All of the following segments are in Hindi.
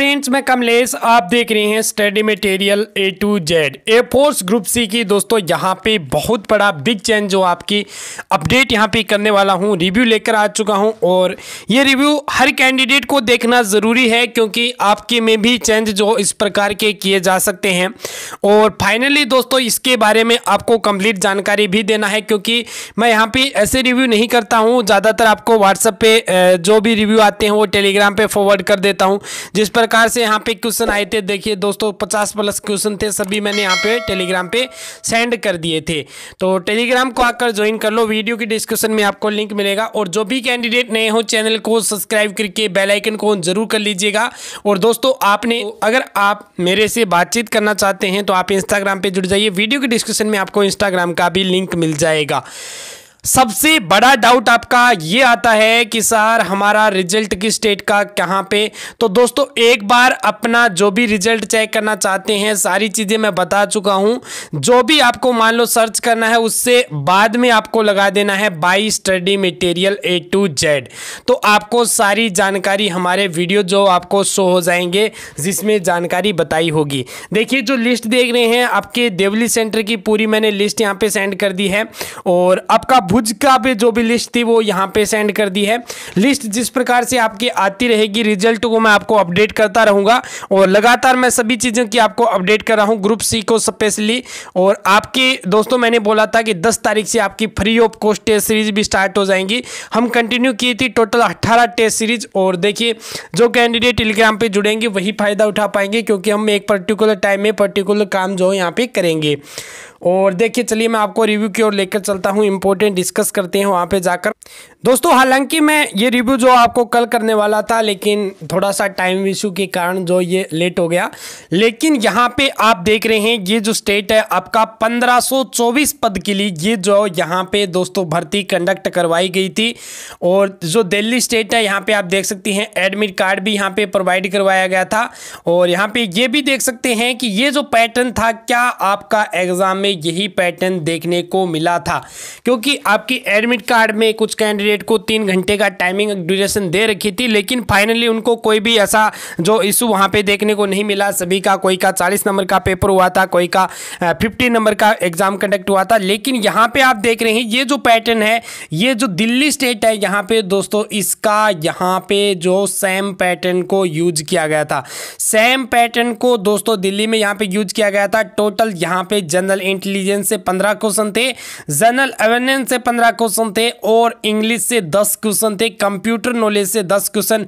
প্রেম फ्रेंड्स मैं कमलेश आप देख रहे हैं study material A to Z air force group C की दोस्तों यहाँ पे बहुत बड़ा बिग चेंज जो आपकी अपडेट यहां पे करने वाला हूं रिव्यू लेकर आ चुका हूं और ये रिव्यू हर कैंडिडेट को देखना ज़रूरी है क्योंकि आपके में भी चेंज जो इस प्रकार के किए जा सकते हैं और फाइनली दोस्तों इसके बारे में आपको कंप्लीट जानकारी भी देना है क्योंकि मैं यहाँ पर ऐसे रिव्यू नहीं करता हूँ ज़्यादातर आपको व्हाट्सअप पर जो भी रिव्यू आते हैं वो टेलीग्राम पर फॉरवर्ड कर देता हूँ जिस प्रकार से यहाँ पे क्वेश्चन आए थे देखिए दोस्तों पचास प्लस क्वेश्चन थे सभी मैंने यहाँ पे टेलीग्राम पे सेंड कर दिए थे तो टेलीग्राम को आकर ज्वाइन कर लो वीडियो की डिस्क्रिप्शन में आपको लिंक मिलेगा और जो भी कैंडिडेट नए हो चैनल को सब्सक्राइब करके बेलाइकन को जरूर कर लीजिएगा और दोस्तों आपने अगर आप मेरे से बातचीत करना चाहते हैं तो आप इंस्टाग्राम पर जुड़ जाइए वीडियो के डिस्क्रिप्शन में आपको इंस्टाग्राम का भी लिंक मिल जाएगा सबसे बड़ा डाउट आपका ये आता है कि सर हमारा रिजल्ट किस स्टेट का कहाँ पे तो दोस्तों एक बार अपना जो भी रिजल्ट चेक करना चाहते हैं सारी चीज़ें मैं बता चुका हूँ जो भी आपको मान लो सर्च करना है उससे बाद में आपको लगा देना है by study material A to Z तो आपको सारी जानकारी हमारे वीडियो जो आपको शो हो जाएंगे जिसमें जानकारी बताई होगी देखिए जो लिस्ट देख रहे हैं आपके देवली सेंटर की पूरी मैंने लिस्ट यहाँ पर सेंड कर दी है और आपका भुज का पे जो भी लिस्ट थी वो यहाँ पे सेंड कर दी है लिस्ट जिस प्रकार से आपकी आती रहेगी रिजल्ट को मैं आपको अपडेट करता रहूँगा और लगातार मैं सभी चीज़ों की आपको अपडेट कर रहा हूँ ग्रुप सी को स्पेशली और आपके दोस्तों मैंने बोला था कि दस तारीख से आपकी free of cost test series भी स्टार्ट हो जाएंगी हम कंटिन्यू की थी टोटल अट्ठारह टेस्ट सीरीज और देखिए जो कैंडिडेट टेलीग्राम पर जुड़ेंगे वही फ़ायदा उठा पाएंगे क्योंकि हम एक पर्टिकुलर टाइम में पर्टिकुलर काम जो है यहाँ पे करेंगे और देखिए चलिए मैं आपको रिव्यू की ओर लेकर चलता हूँ इंपॉर्टेंट डिस्कस करते हैं वहाँ पे जाकर दोस्तों हालांकि मैं ये रिव्यू जो आपको कल करने वाला था लेकिन थोड़ा सा टाइम इशू के कारण जो ये लेट हो गया लेकिन यहाँ पे आप देख रहे हैं ये जो स्टेट है आपका 1524 पद के लिए ये जो यहाँ पे दोस्तों भर्ती कंडक्ट करवाई गई थी और जो दिल्ली स्टेट है यहाँ पे आप देख सकते हैं एडमिट कार्ड भी यहाँ पे प्रोवाइड करवाया गया था और यहाँ पे ये भी देख सकते हैं कि ये जो पैटर्न था क्या आपका एग्ज़ाम में यही पैटर्न देखने को मिला था क्योंकि आपकी एडमिट कार्ड में कुछ कैंडिडेट को तीन घंटे का टाइमिंग ड्यूरेशन दे रखी थी लेकिन फाइनली उनको कोई भी ऐसा जो इशू वहाँ पे देखने को नहीं मिला सभी का कोई का चालीस नंबर का पेपर हुआ था कोई का फिफ्टी नंबर का एग्ज़ाम कंडक्ट हुआ था लेकिन यहाँ पे आप देख रहे हैं ये जो पैटर्न है ये जो दिल्ली स्टेट है यहाँ पे दोस्तों इसका यहाँ पे जो सेम पैटर्न को यूज किया गया था सेम पैटर्न को दोस्तों दिल्ली में यहाँ पे यूज किया गया था टोटल यहाँ पे जनरल इंटेलिजेंस से पंद्रह क्वेश्चन थे जनरल अवेयरनेस से पंद्रह क्वेश्चन थे और इंग्लिश से दस क्वेश्चन थे कंप्यूटर नॉलेज से दस क्वेश्चन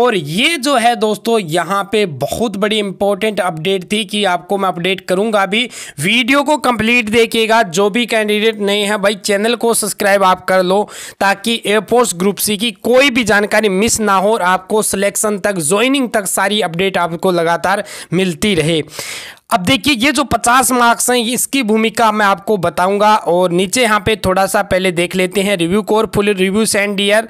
और ये जो है दोस्तों यहाँ पे बहुत बड़ी इंपॉर्टेंट अपडेट थी कि आपको मैं अपडेट करूँगा अभी वीडियो को कंप्लीट देखिएगा जो भी कैंडिडेट नहीं है भाई चैनल को सब्सक्राइब आप कर लो ताकि एयरफोर्स ग्रुप सी की कोई भी जानकारी मिस ना हो और आपको सिलेक्शन तक ज्वाइनिंग तक सारी अपडेट आपको लगातार मिलती रहे अब देखिए ये जो 50 मार्क्स हैं इसकी भूमिका मैं आपको बताऊंगा और नीचे यहाँ पे थोड़ा सा पहले देख लेते हैं रिव्यू कोर फुल रिव्यू सेंड ईयर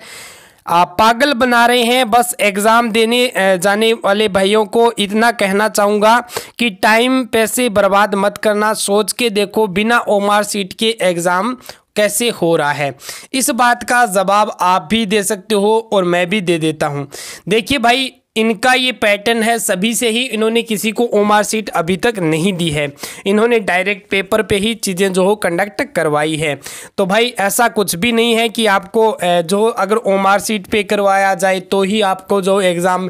आप पागल बना रहे हैं बस एग्ज़ाम देने जाने वाले भाइयों को इतना कहना चाहूँगा कि टाइम पैसे बर्बाद मत करना सोच के देखो बिना ओमार सीट के एग्ज़ाम कैसे हो रहा है इस बात का जवाब आप भी दे सकते हो और मैं भी दे देता हूँ देखिए भाई इनका ये पैटर्न है सभी से ही इन्होंने किसी को ओमार सीट अभी तक नहीं दी है इन्होंने डायरेक्ट पेपर पे ही चीज़ें जो हो कंडक्ट करवाई है तो भाई ऐसा कुछ भी नहीं है कि आपको जो अगर ओमार सीट पे करवाया जाए तो ही आपको जो एग्ज़ाम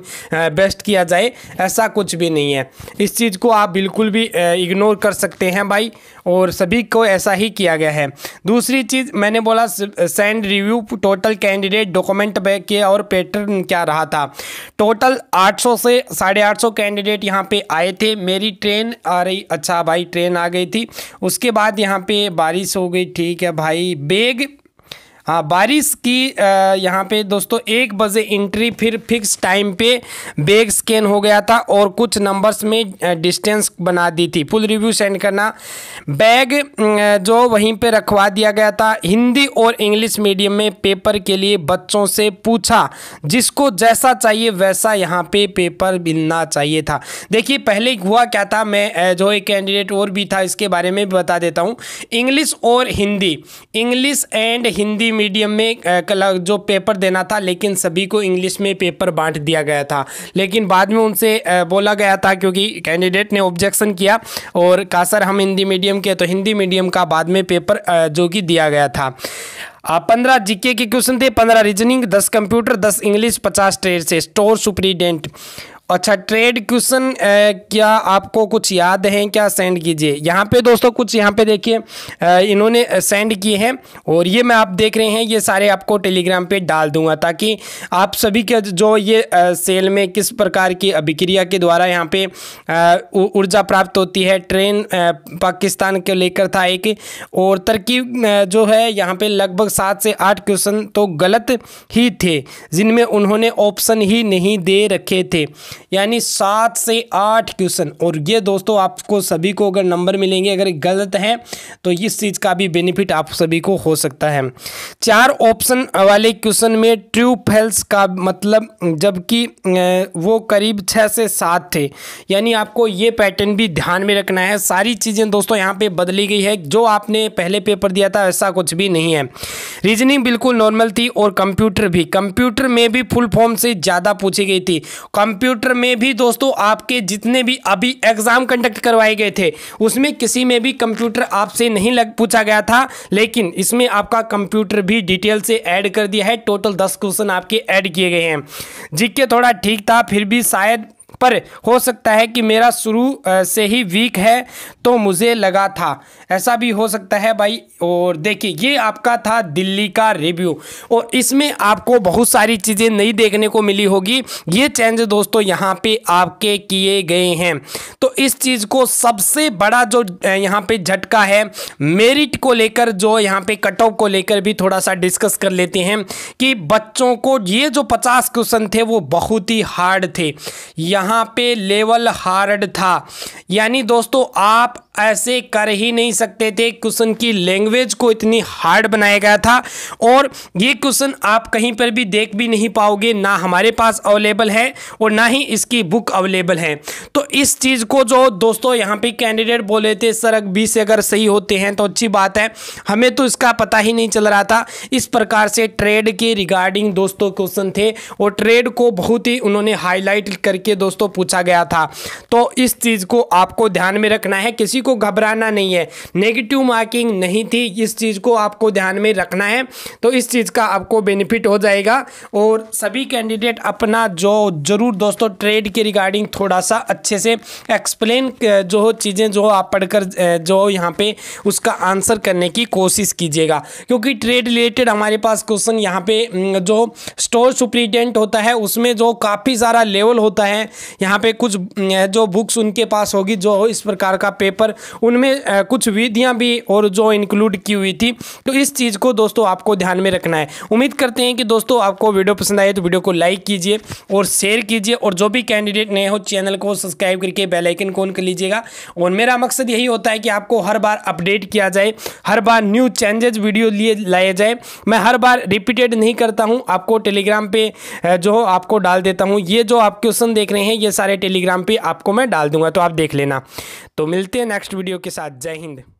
बेस्ट किया जाए ऐसा कुछ भी नहीं है इस चीज़ को आप बिल्कुल भी इग्नोर कर सकते हैं भाई और सभी को ऐसा ही किया गया है दूसरी चीज़ मैंने बोला send review total candidate document के और पैटर्न क्या रहा था टोटल टोटल 800 से साढ़े आठ कैंडिडेट यहाँ पे आए थे मेरी ट्रेन आ रही अच्छा भाई ट्रेन आ गई थी उसके बाद यहाँ पे बारिश हो गई ठीक है भाई बेग हाँ बारिश की यहाँ पे दोस्तों एक बजे एंट्री फिर फिक्स टाइम पे बैग स्कैन हो गया था और कुछ नंबर्स में डिस्टेंस बना दी थी फुल रिव्यू सेंड करना बैग जो वहीं पे रखवा दिया गया था हिंदी और इंग्लिश मीडियम में पेपर के लिए बच्चों से पूछा जिसको जैसा चाहिए वैसा यहाँ पे पेपर मिलना चाहिए था देखिए पहले हुआ क्या था मैं जो एक कैंडिडेट और भी था इसके बारे में बता देता हूँ इंग्लिश और Hindi English and Hindi medium में जो पेपर देना था लेकिन सभी को इंग्लिश में पेपर बांट दिया गया था लेकिन बाद में उनसे बोला गया था क्योंकि कैंडिडेट ने ऑब्जेक्शन किया और कहा सर हम हिंदी मीडियम के तो हिंदी मीडियम का बाद में पेपर जो कि दिया गया था पंद्रह जीके के क्वेश्चन थे पंद्रह रीजनिंग दस कंप्यूटर दस इंग्लिश पचास ट्रेड से स्टोर सुप्रीडेंट अच्छा ट्रेड क्वेश्चन क्या आपको कुछ याद है क्या सेंड कीजिए यहाँ पे दोस्तों कुछ यहाँ पे देखिए इन्होंने सेंड किए हैं और ये मैं आप देख रहे हैं ये सारे आपको टेलीग्राम पे डाल दूंगा ताकि आप सभी के जो ये सेल में किस प्रकार की अभिक्रिया के द्वारा यहाँ पे ऊर्जा प्राप्त होती है ट्रेन पाकिस्तान को लेकर था एक और तरकीब जो है यहाँ पर लगभग सात से आठ क्वेश्चन तो गलत ही थे जिनमें उन्होंने ऑप्शन ही नहीं दे रखे थे यानी सात से आठ क्वेश्चन और ये दोस्तों आपको सभी को अगर नंबर मिलेंगे अगर गलत है तो इस चीज़ का भी बेनिफिट आप सभी को हो सकता है चार ऑप्शन वाले क्वेश्चन में ट्रू फेल्स का मतलब जबकि वो करीब छः से सात थे यानी आपको ये पैटर्न भी ध्यान में रखना है सारी चीज़ें दोस्तों यहाँ पे बदली गई है जो आपने पहले पेपर दिया था ऐसा कुछ भी नहीं है रीजनिंग बिल्कुल नॉर्मल थी और कंप्यूटर भी कंप्यूटर में भी फुल फॉर्म से ज़्यादा पूछी गई थी कंप्यूटर कंप्यूटर में भी दोस्तों आपके जितने भी अभी एग्ज़ाम कंडक्ट करवाए गए थे उसमें किसी में भी कंप्यूटर आपसे नहीं लग पूछा गया था लेकिन इसमें आपका कंप्यूटर भी डिटेल से ऐड कर दिया है टोटल दस क्वेश्चन आपके ऐड किए गए हैं जिक्के थोड़ा ठीक था फिर भी शायद पर हो सकता है कि मेरा शुरू से ही वीक है तो मुझे लगा था ऐसा भी हो सकता है भाई और देखिए ये आपका था दिल्ली का रिव्यू और इसमें आपको बहुत सारी चीज़ें नई देखने को मिली होगी ये चेंज दोस्तों यहाँ पे आपके किए गए हैं तो इस चीज़ को सबसे बड़ा जो यहाँ पे झटका है मेरिट को लेकर जो यहाँ पे कट ऑफ को लेकर भी थोड़ा सा डिस्कस कर लेते हैं कि बच्चों को ये जो पचास क्वेश्चन थे वो बहुत ही हार्ड थे यहाँ यहाँ पे लेवल हार्ड था यानी दोस्तों आप ऐसे कर ही नहीं सकते थे क्वेश्चन की लैंग्वेज को इतनी हार्ड बनाया गया था और ये क्वेश्चन आप कहीं पर भी देख भी नहीं पाओगे ना हमारे पास अवेलेबल है और ना ही इसकी बुक अवेलेबल है तो इस चीज़ को जो दोस्तों यहाँ पे कैंडिडेट बोले थे सर से अगर सही होते हैं तो अच्छी बात है हमें तो इसका पता ही नहीं चल रहा था इस प्रकार से ट्रेड के रिगार्डिंग दोस्तों क्वेश्चन थे और ट्रेड को बहुत ही उन्होंने हाईलाइट करके दोस्तों पूछा गया था तो इस चीज़ को आप आपको ध्यान में रखना है किसी को घबराना नहीं है नेगेटिव मार्किंग नहीं थी इस चीज़ को आपको ध्यान में रखना है तो इस चीज़ का आपको बेनिफिट हो जाएगा और सभी कैंडिडेट अपना जो ज़रूर दोस्तों ट्रेड के रिगार्डिंग थोड़ा सा अच्छे से एक्सप्लेन जो चीज़ें जो आप पढ़कर जो यहाँ पे उसका आंसर करने की कोशिश कीजिएगा क्योंकि ट्रेड रिलेटेड हमारे पास क्वेश्चन यहाँ पे जो स्टोर सुप्रीडेंट होता है उसमें जो काफ़ी सारा लेवल होता है यहाँ पे कुछ जो बुक्स उनके पास हो होगी जो इस प्रकार का पेपर उनमें कुछ विधियां भी और जो इंक्लूड की हुई थी तो इस चीज़ को दोस्तों आपको ध्यान में रखना है उम्मीद करते हैं कि दोस्तों आपको वीडियो पसंद आए तो वीडियो को लाइक कीजिए और शेयर कीजिए और जो भी कैंडिडेट नए हो चैनल को सब्सक्राइब करके बेलाइकन को ऑन कर लीजिएगा और मेरा मकसद यही होता है कि आपको हर बार अपडेट किया जाए हर बार न्यू चेंजेज वीडियो लिए लाए जाए मैं हर बार रिपीटेड नहीं करता हूँ आपको टेलीग्राम पे जो आपको डाल देता हूँ ये जो आप क्वेश्चन देख रहे हैं ये सारे टेलीग्राम पे आपको मैं डाल दूंगा तो आप देख देख लेना तो मिलते हैं नेक्स्ट वीडियो के साथ जय हिंद